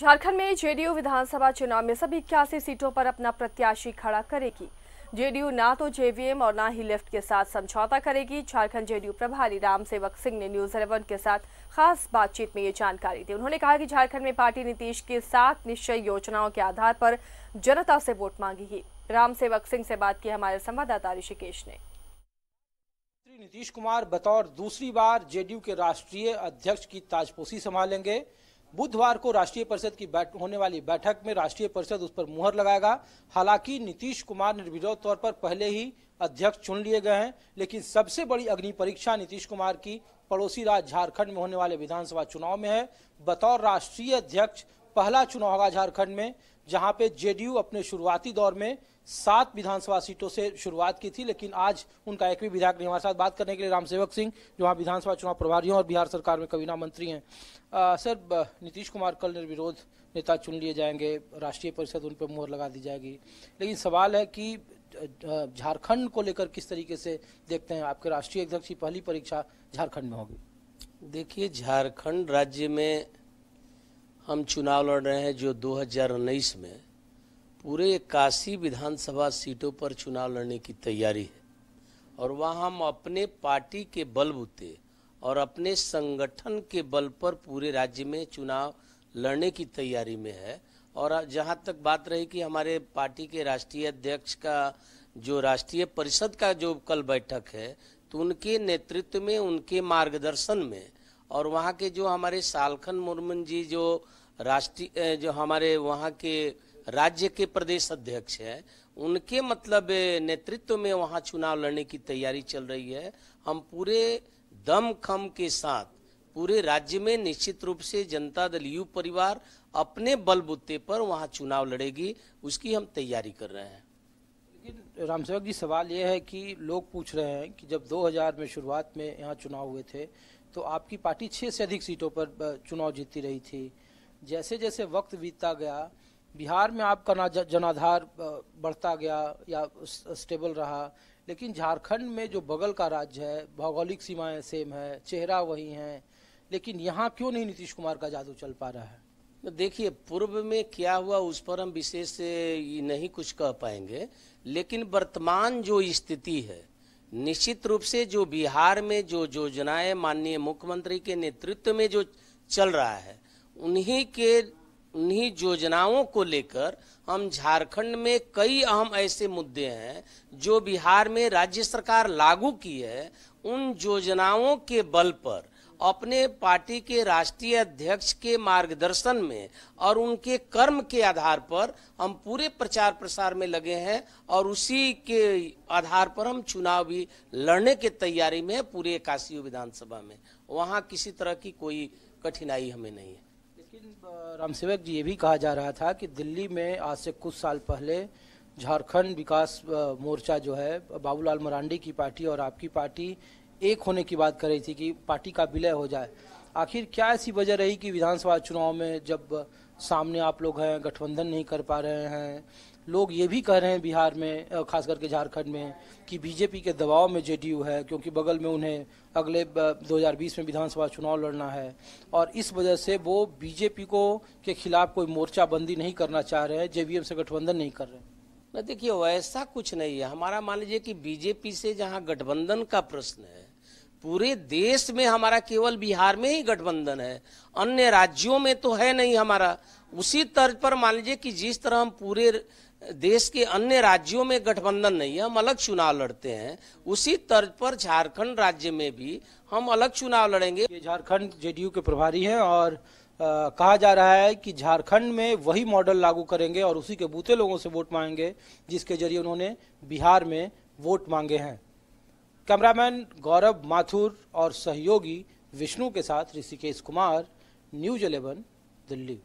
झारखंड में जेडीयू विधानसभा चुनाव में सभी इक्यासी सीटों पर अपना प्रत्याशी खड़ा करेगी जेडीयू ना तो जेवीएम और ना ही लेफ्ट के साथ समझौता करेगी झारखंड जेडीयू प्रभारी राम सेवक सिंह ने न्यूज इलेवन के साथ खास बातचीत में ये जानकारी दी उन्होंने कहा कि झारखंड में पार्टी नीतीश की सात निश्चय योजनाओं के आधार पर जनता से वोट मांगी राम सेवक सिंह से बात की हमारे संवाददाता ऋषिकेश ने नीतीश कुमार बतौर दूसरी बार जेडीयू के राष्ट्रीय अध्यक्ष की ताजपोशी संभालेंगे बुधवार को राष्ट्रीय परिषद की होने वाली बैठक में राष्ट्रीय परिषद उस पर मुहर लगाएगा हालांकि नीतीश कुमार निर्विरोध तौर पर पहले ही अध्यक्ष चुन लिए गए हैं लेकिन सबसे बड़ी अग्नि परीक्षा नीतीश कुमार की पड़ोसी राज्य झारखंड में होने वाले विधानसभा चुनाव में है बतौर राष्ट्रीय अध्यक्ष पहला चुनाव होगा झारखंड में जहां पे जेडीयू अपने शुरुआती दौर में सात विधानसभा सीटों से शुरुआत की थी लेकिन आज उनका एक भी विधायक नहीं हमारे साथ बात करने के लिए रामसेवक सिंह जो वहाँ विधानसभा चुनाव प्रभारी हैं और बिहार सरकार में कबीना मंत्री हैं सर नीतीश कुमार कल निर्विरोध नेता चुन लिए जाएंगे राष्ट्रीय परिषद उन पर मोहर लगा दी जाएगी लेकिन सवाल है कि झारखंड को लेकर किस तरीके से देखते हैं आपके राष्ट्रीय अध्यक्ष की पहली परीक्षा झारखंड में होगी देखिए झारखंड राज्य में हम चुनाव लड़ रहे हैं जो 2019 में पूरे इक्यासी विधानसभा सीटों पर चुनाव लड़ने की तैयारी है और वहाँ हम अपने पार्टी के बलबूते और अपने संगठन के बल पर पूरे राज्य में चुनाव लड़ने की तैयारी में है और जहाँ तक बात रही कि हमारे पार्टी के राष्ट्रीय अध्यक्ष का जो राष्ट्रीय परिषद का जो कल बैठक है तो उनके नेतृत्व में उनके मार्गदर्शन में और वहाँ के जो हमारे सालखन मुर्मन जी जो राष्ट्रीय जो हमारे वहाँ के राज्य के प्रदेश अध्यक्ष हैं उनके मतलब नेतृत्व में वहाँ चुनाव लड़ने की तैयारी चल रही है हम पूरे दम खम के साथ पूरे राज्य में निश्चित रूप से जनता दल यू परिवार अपने बलबूते पर वहाँ चुनाव लड़ेगी उसकी हम तैयारी कर रहे हैं लेकिन रामसेवक जी सवाल यह है कि लोग पूछ रहे हैं कि जब 2000 में शुरुआत में यहाँ चुनाव हुए थे तो आपकी पार्टी छः से अधिक सीटों पर चुनाव जीतती रही थी जैसे जैसे वक्त बीतता गया बिहार में आपका जनाधार बढ़ता गया या स्टेबल रहा लेकिन झारखंड में जो बगल का राज्य है भौगोलिक सीमाएं सेम है चेहरा वही है लेकिन यहाँ क्यों नहीं नीतीश कुमार का जादू चल पा रहा है देखिए पूर्व में क्या हुआ उस पर हम विशेष नहीं कुछ कह पाएंगे लेकिन वर्तमान जो स्थिति है निश्चित रूप से जो बिहार में जो योजनाएं माननीय मुख्यमंत्री के नेतृत्व में जो चल रहा है उन्हीं के उन्हीं योजनाओं को लेकर हम झारखंड में कई अहम ऐसे मुद्दे हैं जो बिहार में राज्य सरकार लागू की है उन योजनाओं के बल पर अपने पार्टी के राष्ट्रीय अध्यक्ष के मार्गदर्शन में और उनके कर्म के आधार पर हम पूरे प्रचार प्रसार में लगे हैं और उसी के आधार पर हम चुनाव भी लड़ने की तैयारी में पूरे काशी विधानसभा में वहाँ किसी तरह की कोई कठिनाई हमें नहीं है लेकिन राम सेवक जी ये भी कहा जा रहा था कि दिल्ली में आज से कुछ साल पहले झारखंड विकास मोर्चा जो है बाबूलाल मरांडी की पार्टी और आपकी पार्टी एक होने की बात कर रही थी कि पार्टी का विलय हो जाए आखिर क्या ऐसी वजह रही कि विधानसभा चुनाव में जब सामने आप लोग हैं गठबंधन नहीं कर पा रहे हैं लोग ये भी कह रहे हैं बिहार में खास करके झारखंड में कि बीजेपी के दबाव में जेडीयू है क्योंकि बगल में उन्हें अगले 2020 में विधानसभा चुनाव लड़ना है और इस वजह से वो बीजेपी को के खिलाफ कोई मोर्चाबंदी नहीं करना चाह रहे हैं जेवीएम से गठबंधन नहीं कर रहे हैं ना देखिए वैसा कुछ नहीं है हमारा मान लीजिए कि बीजेपी से जहां गठबंधन का प्रश्न है पूरे देश में हमारा केवल बिहार में ही गठबंधन है अन्य राज्यों में तो है नहीं हमारा उसी तर्ज पर मान लीजिए कि जिस तरह हम पूरे देश के अन्य राज्यों में गठबंधन नहीं है हम अलग चुनाव लड़ते हैं उसी तर्ज पर झारखंड राज्य में भी हम अलग चुनाव लड़ेंगे झारखंड जेडीयू के प्रभारी हैं और आ, कहा जा रहा है कि झारखंड में वही मॉडल लागू करेंगे और उसी के बूते लोगों से वोट मांगेंगे जिसके जरिए उन्होंने बिहार में वोट मांगे हैं कैमरामैन गौरव माथुर और सहयोगी विष्णु के साथ ऋषिकेश कुमार न्यूज 11 दिल्ली